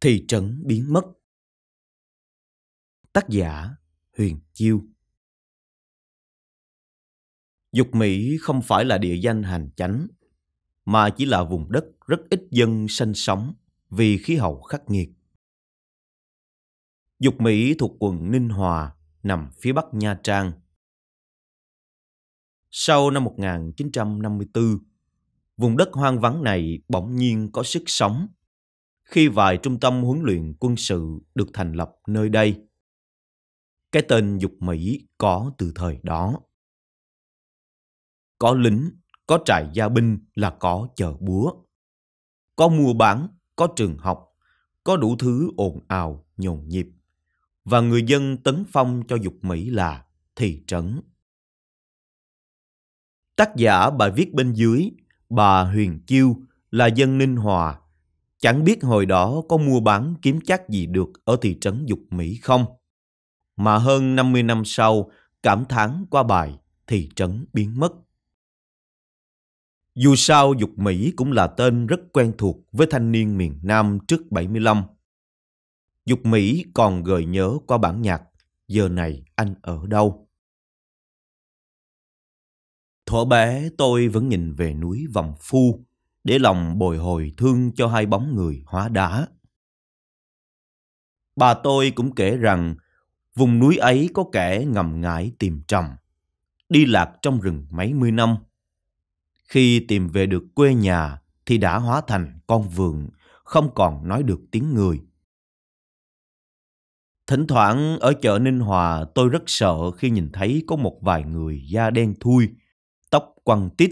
thị trấn biến mất. Tác giả Huyền Chiêu Dục Mỹ không phải là địa danh hành chánh, mà chỉ là vùng đất rất ít dân sinh sống vì khí hậu khắc nghiệt. Dục Mỹ thuộc quận Ninh Hòa, nằm phía bắc Nha Trang. Sau năm 1954, vùng đất hoang vắng này bỗng nhiên có sức sống khi vài trung tâm huấn luyện quân sự được thành lập nơi đây. Cái tên dục Mỹ có từ thời đó. Có lính, có trại gia binh là có chợ búa. Có mua bán, có trường học, có đủ thứ ồn ào, nhộn nhịp. Và người dân tấn phong cho dục Mỹ là thị trấn. Tác giả bài viết bên dưới, bà Huyền Chiêu là dân Ninh Hòa, Chẳng biết hồi đó có mua bán kiếm chắc gì được ở thị trấn Dục Mỹ không? Mà hơn 50 năm sau, cảm thán qua bài thị trấn biến mất. Dù sao Dục Mỹ cũng là tên rất quen thuộc với thanh niên miền Nam trước 75. Dục Mỹ còn gợi nhớ qua bản nhạc Giờ này anh ở đâu? Thuở bé tôi vẫn nhìn về núi Vòng Phu để lòng bồi hồi thương cho hai bóng người hóa đá. Bà tôi cũng kể rằng vùng núi ấy có kẻ ngầm ngại tìm trầm, đi lạc trong rừng mấy mươi năm. Khi tìm về được quê nhà thì đã hóa thành con vườn, không còn nói được tiếng người. Thỉnh thoảng ở chợ Ninh Hòa tôi rất sợ khi nhìn thấy có một vài người da đen thui, tóc quăng tít,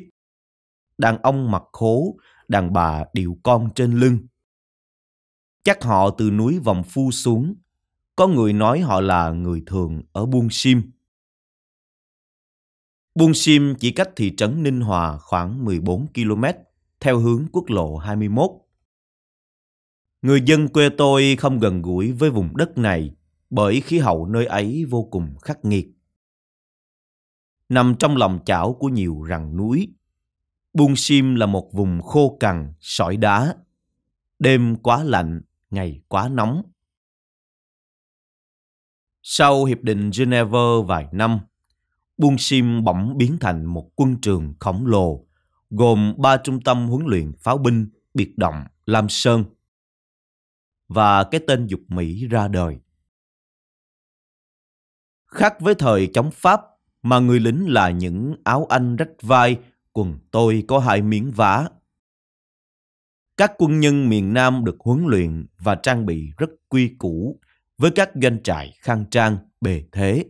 đàn ông mặc khố, đàn bà điệu con trên lưng. Chắc họ từ núi vòng phu xuống, có người nói họ là người thường ở Buôn Sim. Buôn Sim chỉ cách thị trấn Ninh Hòa khoảng 14 km theo hướng quốc lộ 21. Người dân quê tôi không gần gũi với vùng đất này bởi khí hậu nơi ấy vô cùng khắc nghiệt. Nằm trong lòng chảo của nhiều rặng núi, Buôn Sim là một vùng khô cằn, sỏi đá. Đêm quá lạnh, ngày quá nóng. Sau Hiệp định Geneva vài năm, Buôn Sim bỗng biến thành một quân trường khổng lồ, gồm ba trung tâm huấn luyện pháo binh biệt động Lam Sơn và cái tên dục Mỹ ra đời. Khác với thời chống Pháp mà người lính là những áo anh rách vai quần tôi có hai miếng vá. Các quân nhân miền Nam được huấn luyện và trang bị rất quy củ với các doanh trại khang trang bề thế.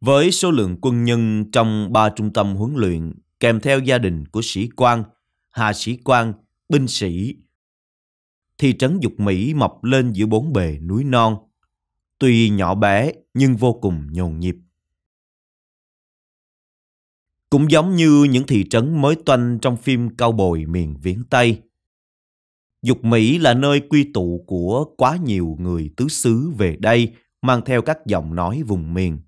Với số lượng quân nhân trong ba trung tâm huấn luyện kèm theo gia đình của sĩ quan, hạ sĩ quan, binh sĩ, thị trấn Dục Mỹ mọc lên giữa bốn bề núi non. Tuy nhỏ bé nhưng vô cùng nhộn nhịp cũng giống như những thị trấn mới toanh trong phim cao bồi miền viễn Tây. Dục Mỹ là nơi quy tụ của quá nhiều người tứ xứ về đây mang theo các giọng nói vùng miền.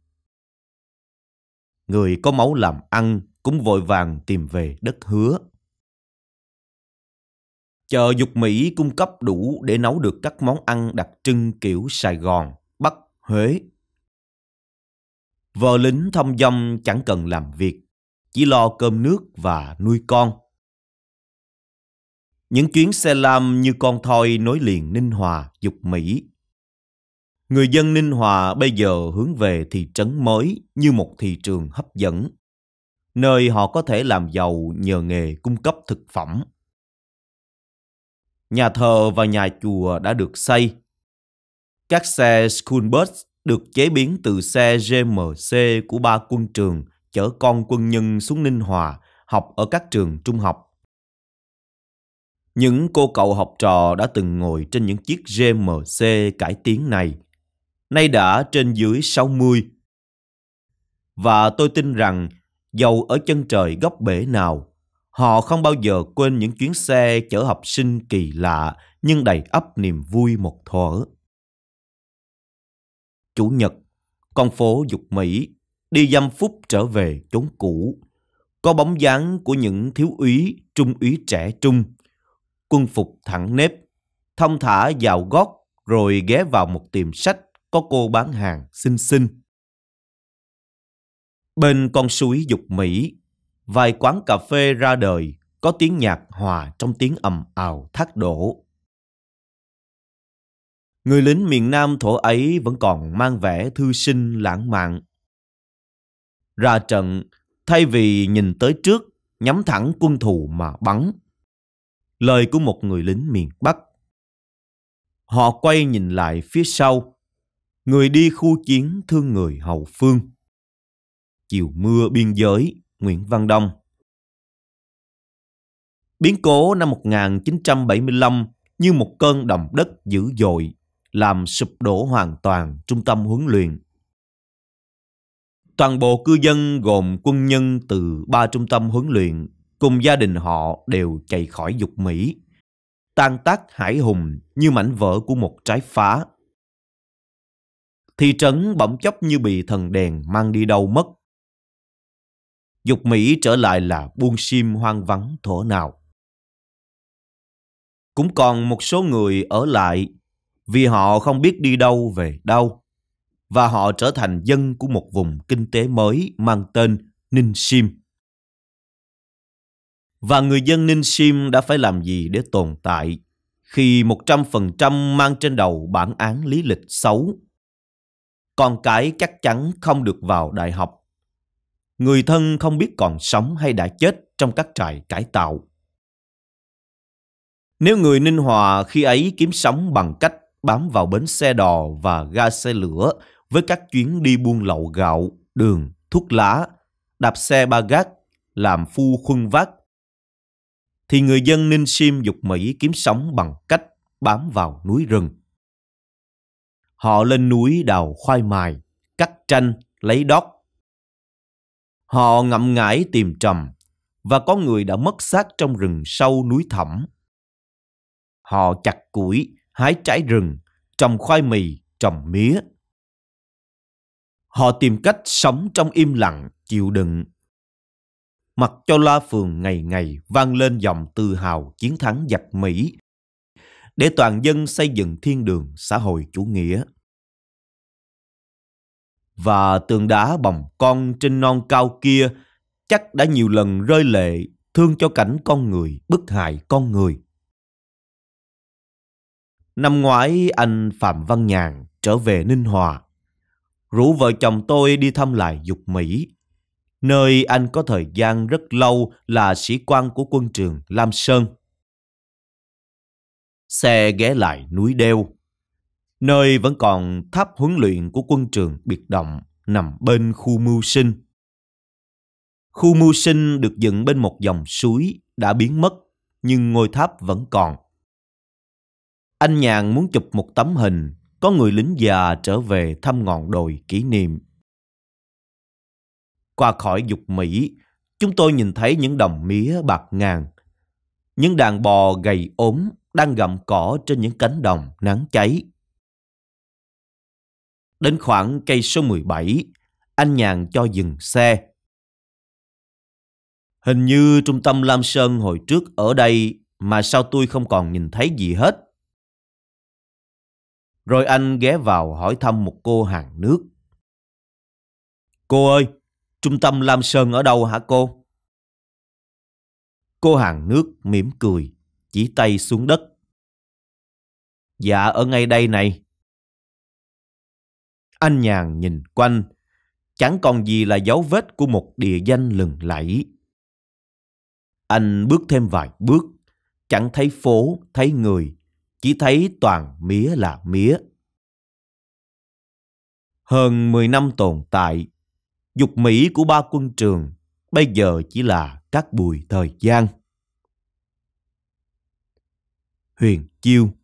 Người có máu làm ăn cũng vội vàng tìm về đất hứa. Chợ Dục Mỹ cung cấp đủ để nấu được các món ăn đặc trưng kiểu Sài Gòn, Bắc, Huế. Vợ lính thâm dâm chẳng cần làm việc, chỉ lo cơm nước và nuôi con. Những chuyến xe lam như con thoi nối liền Ninh Hòa, Dục Mỹ. Người dân Ninh Hòa bây giờ hướng về thị trấn mới như một thị trường hấp dẫn, nơi họ có thể làm giàu nhờ nghề cung cấp thực phẩm. Nhà thờ và nhà chùa đã được xây. Các xe school bus được chế biến từ xe GMC của ba quân trường chở con quân nhân xuống Ninh Hòa học ở các trường trung học. Những cô cậu học trò đã từng ngồi trên những chiếc GMC cải tiến này, nay đã trên dưới 60. Và tôi tin rằng, dầu ở chân trời góc bể nào, họ không bao giờ quên những chuyến xe chở học sinh kỳ lạ nhưng đầy ấp niềm vui một thuở. Chủ nhật, con phố Dục Mỹ đi dăm phút trở về chốn cũ. Có bóng dáng của những thiếu úy, trung úy trẻ trung, quân phục thẳng nếp, thông thả vào gót rồi ghé vào một tiệm sách có cô bán hàng xinh xinh. Bên con suối dục Mỹ, vài quán cà phê ra đời có tiếng nhạc hòa trong tiếng ầm ào thác đổ. Người lính miền Nam thổ ấy vẫn còn mang vẻ thư sinh lãng mạn, ra trận thay vì nhìn tới trước, nhắm thẳng quân thù mà bắn. Lời của một người lính miền Bắc. Họ quay nhìn lại phía sau, người đi khu chiến thương người hậu phương. Chiều mưa biên giới, Nguyễn Văn Đông. Biến cố năm 1975 như một cơn động đất dữ dội, làm sụp đổ hoàn toàn trung tâm huấn luyện Toàn bộ cư dân gồm quân nhân từ ba trung tâm huấn luyện cùng gia đình họ đều chạy khỏi dục Mỹ. Tan tác hải hùng như mảnh vỡ của một trái phá. Thị trấn bỗng chốc như bị thần đèn mang đi đâu mất. Dục Mỹ trở lại là buôn sim hoang vắng thổ nào. Cũng còn một số người ở lại vì họ không biết đi đâu về đâu và họ trở thành dân của một vùng kinh tế mới mang tên Ninh Sim. Và người dân Ninh Sim đã phải làm gì để tồn tại khi 100% mang trên đầu bản án lý lịch xấu? Con cái chắc chắn không được vào đại học. Người thân không biết còn sống hay đã chết trong các trại cải tạo. Nếu người Ninh Hòa khi ấy kiếm sống bằng cách bám vào bến xe đò và ga xe lửa với các chuyến đi buôn lậu gạo, đường, thuốc lá, đạp xe ba gác, làm phu khuân vác, thì người dân Ninh Sim dục Mỹ kiếm sống bằng cách bám vào núi rừng. Họ lên núi đào khoai mài, cắt tranh, lấy đót. Họ ngậm ngãi tìm trầm, và có người đã mất xác trong rừng sâu núi thẳm. Họ chặt củi, hái trái rừng, trồng khoai mì, trồng mía, Họ tìm cách sống trong im lặng, chịu đựng. Mặc cho loa phường ngày ngày vang lên dòng tự hào chiến thắng giặc Mỹ để toàn dân xây dựng thiên đường xã hội chủ nghĩa. Và tường đá bồng con trên non cao kia chắc đã nhiều lần rơi lệ thương cho cảnh con người bức hại con người. Năm ngoái anh Phạm Văn Nhàn trở về Ninh Hòa rủ vợ chồng tôi đi thăm lại dục Mỹ, nơi anh có thời gian rất lâu là sĩ quan của quân trường Lam Sơn. Xe ghé lại núi Đeo, nơi vẫn còn tháp huấn luyện của quân trường biệt động nằm bên khu mưu sinh. Khu mưu sinh được dựng bên một dòng suối đã biến mất, nhưng ngôi tháp vẫn còn. Anh nhàn muốn chụp một tấm hình có người lính già trở về thăm ngọn đồi kỷ niệm. Qua khỏi dục Mỹ, chúng tôi nhìn thấy những đồng mía bạc ngàn, những đàn bò gầy ốm đang gặm cỏ trên những cánh đồng nắng cháy. Đến khoảng cây số 17, anh nhàn cho dừng xe. Hình như trung tâm Lam Sơn hồi trước ở đây mà sao tôi không còn nhìn thấy gì hết. Rồi anh ghé vào hỏi thăm một cô hàng nước. Cô ơi, trung tâm Lam Sơn ở đâu hả cô? Cô hàng nước mỉm cười, chỉ tay xuống đất. Dạ ở ngay đây này. Anh nhàn nhìn quanh, chẳng còn gì là dấu vết của một địa danh lừng lẫy. Anh bước thêm vài bước, chẳng thấy phố, thấy người, chỉ thấy toàn mía là mía. Hơn 10 năm tồn tại, dục Mỹ của ba quân trường bây giờ chỉ là các bùi thời gian. Huyền Chiêu